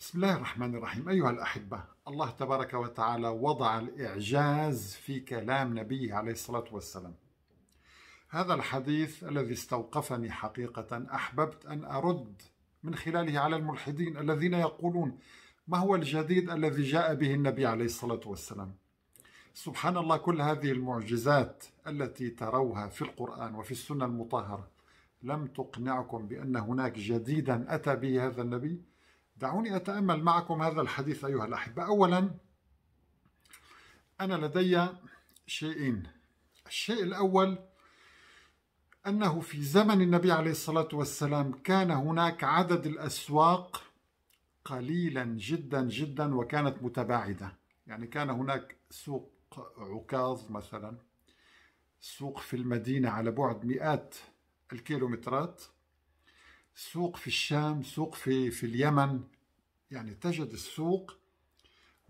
بسم الله الرحمن الرحيم أيها الأحبة الله تبارك وتعالى وضع الإعجاز في كلام نبيه عليه الصلاة والسلام هذا الحديث الذي استوقفني حقيقة أحببت أن أرد من خلاله على الملحدين الذين يقولون ما هو الجديد الذي جاء به النبي عليه الصلاة والسلام سبحان الله كل هذه المعجزات التي تروها في القرآن وفي السنة المطهرة لم تقنعكم بأن هناك جديدا أتى به هذا النبي دعوني أتأمل معكم هذا الحديث أيها الأحبة أولا أنا لدي شيئين الشيء الأول أنه في زمن النبي عليه الصلاة والسلام كان هناك عدد الأسواق قليلا جدا جدا وكانت متباعدة يعني كان هناك سوق عكاظ مثلا سوق في المدينة على بعد مئات الكيلومترات سوق في الشام سوق في, في اليمن يعني تجد السوق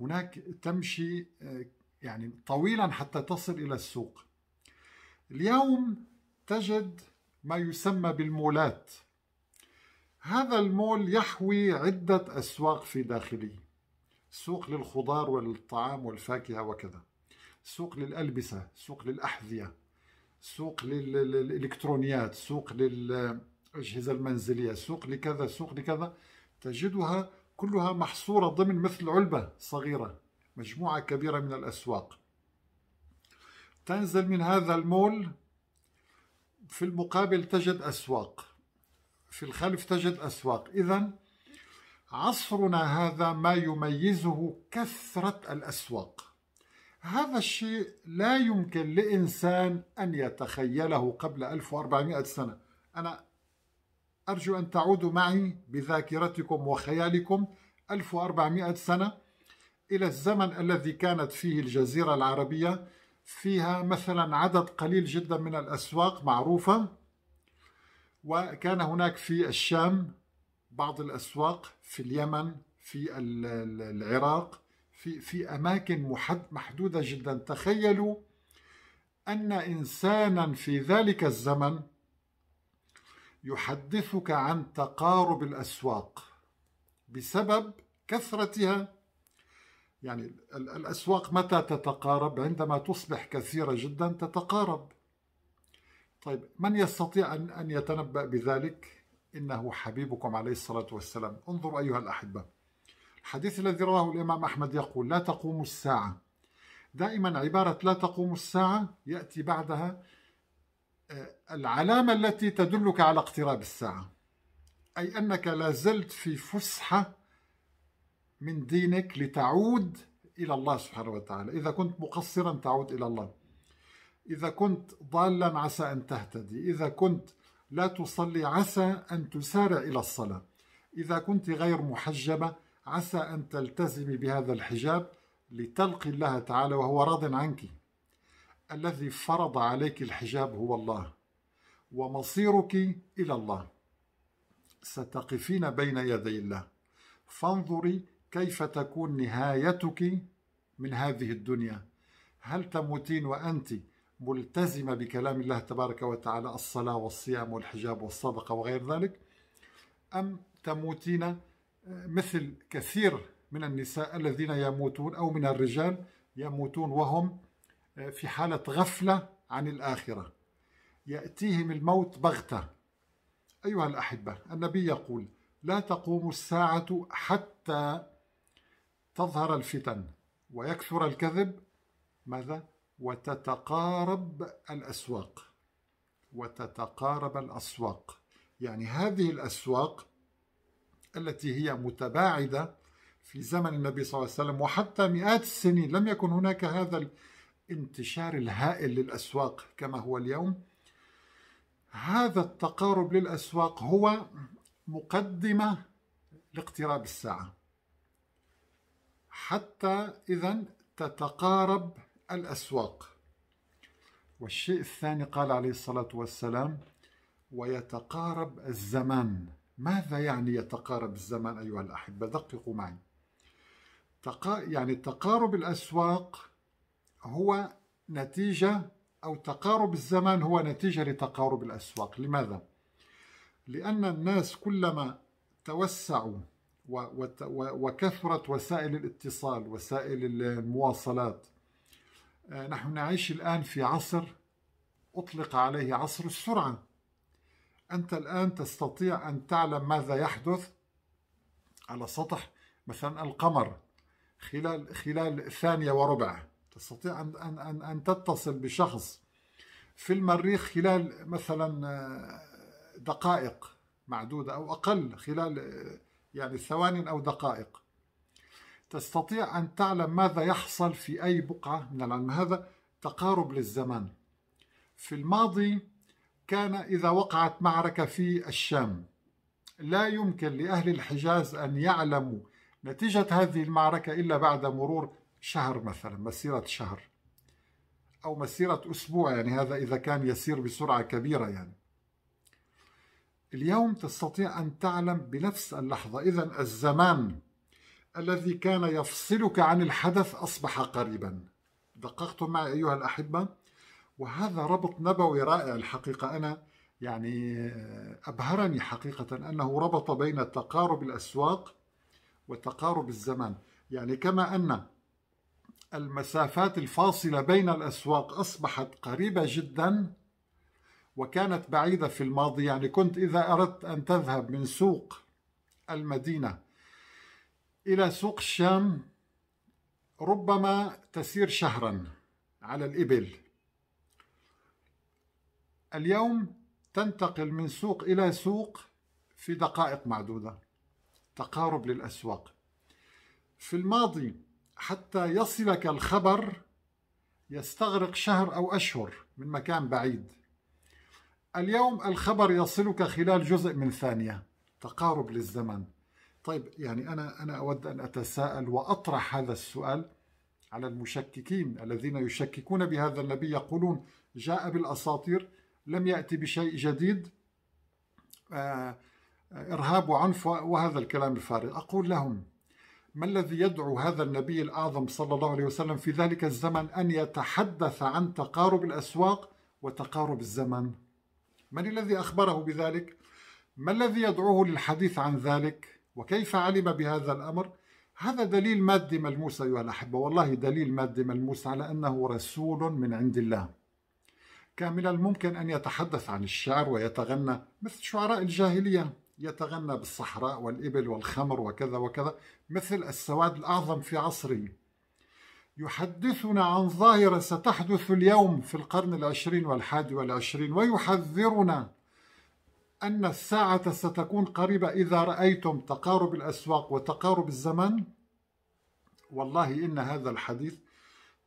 هناك تمشي آه، يعني طويلا حتى تصل إلى السوق اليوم تجد ما يسمى بالمولات هذا المول يحوي عدة أسواق في داخله سوق للخضار والطعام والفاكهة وكذا سوق للألبسة سوق للأحذية سوق للإلكترونيات سوق لل الأجهزة المنزلية سوق لكذا سوق لكذا تجدها كلها محصورة ضمن مثل علبة صغيرة مجموعة كبيرة من الأسواق تنزل من هذا المول في المقابل تجد أسواق في الخلف تجد أسواق إذا عصرنا هذا ما يميزه كثرة الأسواق هذا الشيء لا يمكن لإنسان أن يتخيله قبل 1400 سنة أنا أرجو أن تعودوا معي بذاكرتكم وخيالكم 1400 سنة إلى الزمن الذي كانت فيه الجزيرة العربية فيها مثلا عدد قليل جدا من الأسواق معروفة وكان هناك في الشام بعض الأسواق في اليمن في العراق في في أماكن محدودة جدا تخيلوا أن إنسانا في ذلك الزمن يحدثك عن تقارب الأسواق بسبب كثرتها يعني الأسواق متى تتقارب عندما تصبح كثيرة جدا تتقارب طيب من يستطيع أن يتنبأ بذلك إنه حبيبكم عليه الصلاة والسلام انظر أيها الأحبة الحديث الذي رواه الإمام أحمد يقول لا تقوم الساعة دائما عبارة لا تقوم الساعة يأتي بعدها العلامة التي تدلك على اقتراب الساعة أي أنك لازلت في فسحة من دينك لتعود إلى الله سبحانه وتعالى إذا كنت مقصرا تعود إلى الله إذا كنت ضالا عسى أن تهتدي إذا كنت لا تصلي عسى أن تسارع إلى الصلاة إذا كنت غير محجبة عسى أن تلتزمي بهذا الحجاب لتلقي الله تعالى وهو راض عنك الذي فرض عليك الحجاب هو الله ومصيرك إلى الله ستقفين بين يدي الله فانظري كيف تكون نهايتك من هذه الدنيا هل تموتين وأنت ملتزمة بكلام الله تبارك وتعالى الصلاة والصيام والحجاب والصدقة وغير ذلك أم تموتين آه، مثل كثير من النساء الذين يموتون أو من الرجال يموتون وهم في حالة غفلة عن الآخرة يأتيهم الموت بغتة أيها الأحبة النبي يقول لا تقوم الساعة حتى تظهر الفتن ويكثر الكذب ماذا؟ وتتقارب الأسواق وتتقارب الأسواق يعني هذه الأسواق التي هي متباعدة في زمن النبي صلى الله عليه وسلم وحتى مئات السنين لم يكن هناك هذا الانتشار الهائل للأسواق كما هو اليوم هذا التقارب للأسواق هو مقدمة لاقتراب الساعة حتى إذا تتقارب الأسواق والشيء الثاني قال عليه الصلاة والسلام ويتقارب الزمان ماذا يعني يتقارب الزمان أيها الأحبة دققوا معي يعني تقارب الأسواق هو نتيجة أو تقارب الزمان هو نتيجة لتقارب الأسواق لماذا؟ لأن الناس كلما توسعوا وكثرت وسائل الاتصال وسائل المواصلات آه، نحن نعيش الآن في عصر أطلق عليه عصر السرعة أنت الآن تستطيع أن تعلم ماذا يحدث على سطح مثلا القمر خلال خلال ثانية وربع تستطيع أن, أن, أن, أن تتصل بشخص في المريخ خلال مثلا آه، دقائق معدودة أو أقل خلال آه، يعني ثوان أو دقائق تستطيع أن تعلم ماذا يحصل في أي بقعة من العالم هذا تقارب للزمان في الماضي كان إذا وقعت معركة في الشام لا يمكن لأهل الحجاز أن يعلموا نتيجة هذه المعركة إلا بعد مرور شهر مثلا مسيرة شهر أو مسيرة أسبوع يعني هذا إذا كان يسير بسرعة كبيرة يعني اليوم تستطيع أن تعلم بنفس اللحظة إذا الزمان الذي كان يفصلك عن الحدث أصبح قريبا دققتم معي أيها الأحبة وهذا ربط نبوي رائع الحقيقة أنا يعني أبهرني حقيقة أنه ربط بين تقارب الأسواق وتقارب الزمان يعني كما أن المسافات الفاصلة بين الأسواق أصبحت قريبة جدا وكانت بعيدة في الماضي يعني كنت إذا أردت أن تذهب من سوق المدينة إلى سوق الشام ربما تسير شهرا على الإبل اليوم تنتقل من سوق إلى سوق في دقائق معدودة تقارب للأسواق في الماضي حتى يصلك الخبر يستغرق شهر أو أشهر من مكان بعيد اليوم الخبر يصلك خلال جزء من ثانية تقارب للزمن طيب يعني أنا أنا أود أن أتساءل وأطرح هذا السؤال على المشككين الذين يشككون بهذا النبي يقولون جاء بالأساطير لم يأتي بشيء جديد آه، إرهاب وعنف وهذا الكلام الفارغ أقول لهم ما الذي يدعو هذا النبي الأعظم صلى الله عليه وسلم في ذلك الزمن أن يتحدث عن تقارب الأسواق وتقارب الزمن من الذي أخبره بذلك؟ ما الذي يدعوه للحديث عن ذلك؟ وكيف علم بهذا الأمر؟ هذا دليل مادي ملموس أيها الأحبة والله دليل مادي ملموس على أنه رسول من عند الله كان من الممكن أن يتحدث عن الشعر ويتغنى مثل شعراء الجاهلية يتغنى بالصحراء والإبل والخمر وكذا وكذا مثل السواد الأعظم في عصره يحدثنا عن ظاهرة ستحدث اليوم في القرن العشرين والحادي والعشرين ويحذرنا أن الساعة ستكون قريبة إذا رأيتم تقارب الأسواق وتقارب الزمن والله إن هذا الحديث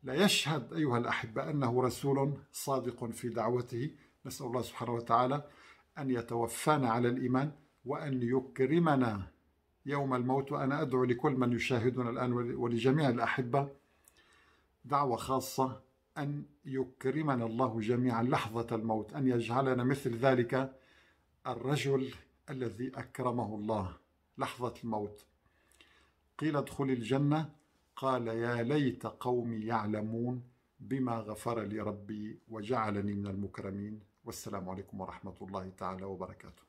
لا يشهد أيها الأحبة أنه رسول صادق في دعوته نسأل الله سبحانه وتعالى أن يتوفانا على الإيمان وأن يكرمنا يوم الموت وأنا أدعو لكل من يشاهدنا الآن ولجميع الأحبة دعوة خاصة أن يكرمنا الله جميعا لحظة الموت أن يجعلنا مثل ذلك الرجل الذي أكرمه الله لحظة الموت قيل ادخل الجنة قال يا ليت قومي يعلمون بما غفر لي ربي وجعلني من المكرمين والسلام عليكم ورحمة الله تعالى وبركاته